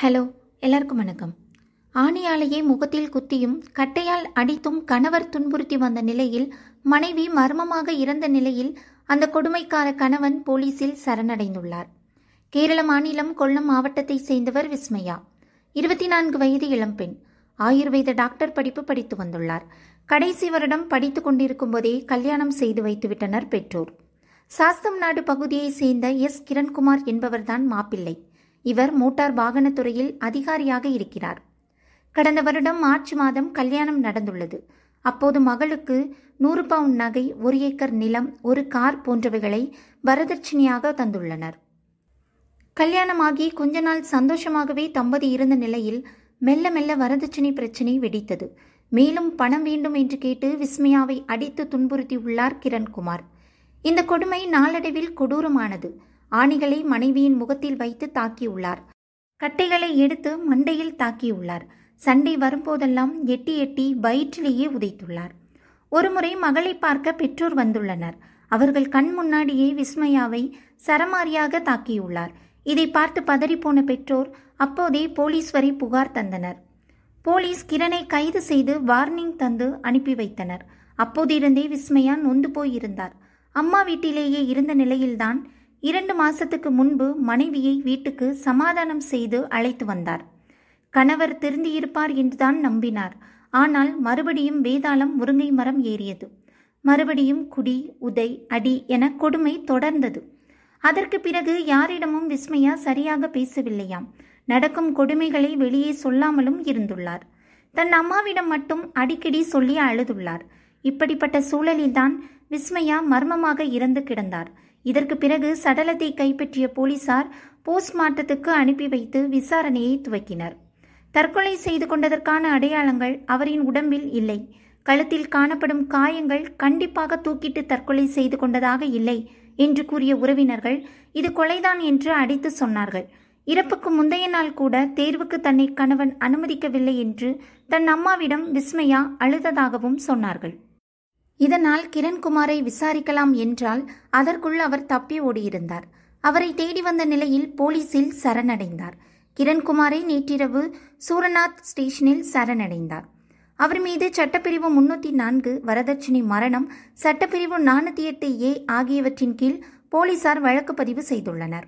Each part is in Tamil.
ஹலோ எல்லாருக்கும் வணக்கம் ஆணியாலேயே முகத்தில் குத்தியும் கட்டையால் அடித்தும் கணவர் துன்புறுத்தி வந்த நிலையில் மனைவி மர்மமாக இறந்த நிலையில் அந்த கொடுமைக்கார கணவன் போலீசில் சரணடைந்துள்ளார் கேரள மாநிலம் கொல்லம் மாவட்டத்தை சேர்ந்தவர் விஸ்மயா இருபத்தி நான்கு வயது இளம்பெண் ஆயுர்வேத டாக்டர் படிப்பு படித்து வந்துள்ளார் கடைசி வருடம் படித்து கொண்டிருக்கும் போதே கல்யாணம் செய்து வைத்துவிட்டனர் பெற்றோர் சாஸ்தம் நாடு பகுதியைச் சேர்ந்த எஸ் கிரண்குமார் என்பவர்தான் மாப்பிள்ளை இவர் மோட்டார் வாகனத்துறையில் அதிகாரியாக இருக்கிறார் கடந்த வருடம் மார்ச் மாதம் கல்யாணம் நடந்துள்ளது அப்போது மகளுக்கு நூறு பவுண்ட் நகை ஒரு ஏக்கர் நிலம் ஒரு கார் போன்றவைகளை வரதட்சணையாக தந்துள்ளனர் கல்யாணமாகி கொஞ்ச நாள் சந்தோஷமாகவே தம்பதி இருந்த நிலையில் மெல்ல மெல்ல வரதட்சணை பிரச்சினை வெடித்தது மேலும் பணம் வேண்டும் என்று கேட்டு விஸ்மயாவை அடித்து துன்புறுத்தியுள்ளார் கிரண்குமார் இந்த கொடுமை நாளடைவில் கொடூரமானது ஆணிகளை மனைவியின் முகத்தில் வைத்து தாக்கியுள்ளார் கட்டைகளை எடுத்து மண்டையில் தாக்கியுள்ளார் சண்டை வரும்போதெல்லாம் எட்டி எட்டி வயிற்றிலேயே உதைத்துள்ளார் ஒருமுறை மகளை பார்க்க பெற்றோர் வந்துள்ளனர் அவர்கள் கண் முன்னாடியே விஸ்மயாவை சரமாரியாக தாக்கியுள்ளார் இதை பார்த்து பதறிப்போன பெற்றோர் அப்போதே போலீஸ் வரை புகார் தந்தனர் போலீஸ் கிரணை கைது செய்து வார்னிங் தந்து அனுப்பி வைத்தனர் அப்போதிருந்தே விஸ்மயா நொந்து போயிருந்தார் அம்மா வீட்டிலேயே இருந்த நிலையில்தான் இரண்டு மாசத்துக்கு முன்பு மனைவியை வீட்டுக்கு சமாதானம் செய்து அழைத்து வந்தார் கணவர் திருந்தியிருப்பார் என்றுதான் நம்பினார் ஆனால் மறுபடியும் வேதாளம் முருங்கை மரம் ஏறியது மறுபடியும் குடி உதை அடி என கொடுமை தொடர்ந்தது அதற்கு பிறகு யாரிடமும் விஸ்மயா சரியாக பேசவில்லையாம் நடக்கும் கொடுமைகளை வெளியே சொல்லாமலும் இருந்துள்ளார் தன் அம்மாவிடம் மட்டும் அடிக்கடி சொல்லி அழுதுள்ளார் இப்படிப்பட்ட சூழலில்தான் விஸ்மயா மர்மமாக இறந்து கிடந்தார் இதற்கு பிறகு சடலத்தை கைப்பற்றிய போலீசார் போஸ்ட்மார்ட்டத்துக்கு அனுப்பி வைத்து விசாரணையை துவக்கினர் தற்கொலை செய்து கொண்டதற்கான அடையாளங்கள் அவரின் உடம்பில் இல்லை கழுத்தில் காணப்படும் காயங்கள் கண்டிப்பாக தூக்கிட்டு தற்கொலை செய்து கொண்டதாக இல்லை என்று கூறிய உறவினர்கள் இது கொலைதான் என்று அடித்து சொன்னார்கள் இறப்புக்கு முந்தைய நாள் கூட தேர்வுக்கு தன்னை கணவன் அனுமதிக்கவில்லை என்று தன் அம்மாவிடம் விஸ்மயா அழுததாகவும் சொன்னார்கள் இதனால் கிரண்குமாரை விசாரிக்கலாம் என்றால் அதற்குள் அவர் தப்பி ஓடியிருந்தார் அவரை தேடி வந்த நிலையில் போலீசில் சரணடைந்தார் கிரண்குமாரை நேற்றிரவு சூரநாத் ஸ்டேஷனில் சரணடைந்தார் அவர் மீது சட்டப்பிரிவு முன்னூற்றி நான்கு வரதட்சணை மரணம் சட்டப்பிரிவு நானூற்றி எட்டு ஏ ஆகியவற்றின் கீழ் போலீசார் வழக்கு பதிவு செய்துள்ளனர்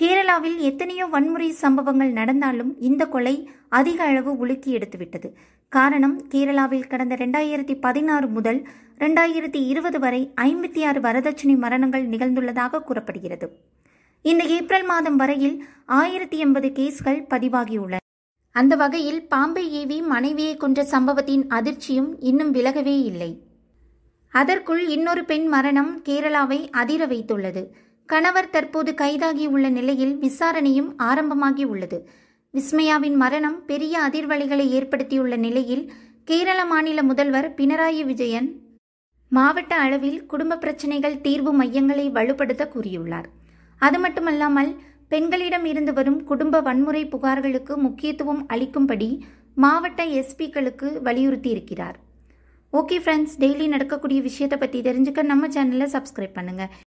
கேரளாவில் எத்தனையோ வன்முறை சம்பவங்கள் நடந்தாலும் இந்த கொலை அதிக அளவு உலுக்கி எடுத்துவிட்டது காரணம் கேரளாவில் கடந்த ரெண்டாயிரத்தி பதினாறு முதல் ரெண்டாயிரத்தி இருபது வரை ஐம்பத்தி ஆறு வரதட்சணை மரணங்கள் நிகழ்ந்துள்ளதாக கூறப்படுகிறது இந்த ஏப்ரல் மாதம் வரையில் ஆயிரத்தி எண்பது கேஸ்கள் பதிவாகியுள்ளன அந்த வகையில் பாம்பை ஏவி மனைவியை கொன்ற சம்பவத்தின் அதிர்ச்சியும் இன்னும் விலகவே இல்லை அதற்குள் இன்னொரு பெண் மரணம் கேரளாவை அதிர வைத்துள்ளது கணவர் தற்போது கைதாகியுள்ள நிலையில் விசாரணையும் ஆரம்பமாகி உள்ளது விஸ்மயாவின் மரணம் பெரிய அதிர்வலைகளை ஏற்படுத்தியுள்ள நிலையில் கேரள மாநில முதல்வர் பினராயி விஜயன் மாவட்ட அளவில் குடும்ப பிரச்சினைகள் தீர்வு மையங்களை வலுப்படுத்த கூறியுள்ளார் அது மட்டுமல்லாமல் பெண்களிடம் இருந்து வரும் குடும்ப வன்முறை புகார்களுக்கு முக்கியத்துவம் அளிக்கும்படி மாவட்ட எஸ்பிக்களுக்கு வலியுறுத்தியிருக்கிறார் ஓகே ஃப்ரெண்ட்ஸ் டெய்லி நடக்கக்கூடிய விஷயத்தை பற்றி தெரிஞ்சுக்க நம்ம சேனலை சப்ஸ்கிரைப் பண்ணுங்கள்